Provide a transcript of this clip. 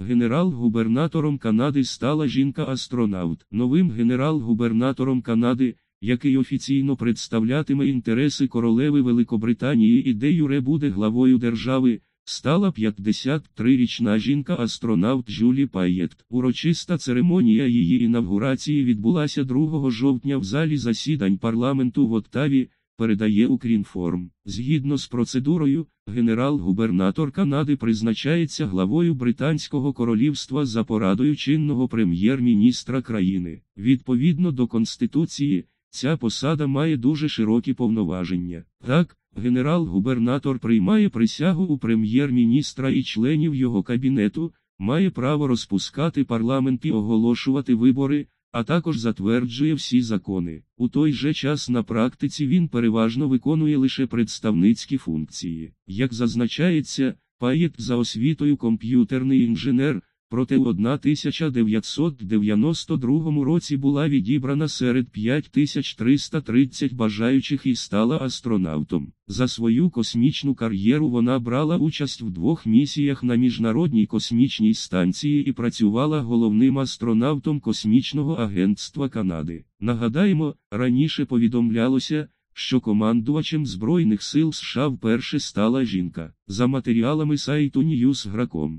Генерал-губернатором Канади стала жінка-астронавт. Новим генерал-губернатором Канади, який офіційно представлятиме інтереси королеви Великобританії і де Юре буде главою держави, стала 53-річна жінка-астронавт Джулі Паєт. Урочиста церемонія її інавгурації відбулася 2 жовтня в залі засідань парламенту в Оттаві передає Укрінформ. Згідно з процедурою, генерал-губернатор Канади призначається главою Британського королівства за порадою чинного прем'єр-міністра країни. Відповідно до Конституції, ця посада має дуже широкі повноваження. Так, генерал-губернатор приймає присягу у прем'єр-міністра і членів його кабінету, має право розпускати парламент і оголошувати вибори а також затверджує всі закони. У той же час на практиці він переважно виконує лише представницькі функції. Як зазначається, Паєт за освітою комп'ютерний інженер проте у 1992 році була відібрана серед 5330 бажаючих і стала астронавтом. За свою космічну кар'єру вона брала участь в двох місіях на міжнародній космічній станції і працювала головним астронавтом Космічного агентства Канади. Нагадаємо, раніше повідомлялося. Що командувачем Збройних сил США вперше стала жінка за матеріалами сайту Newsgracom.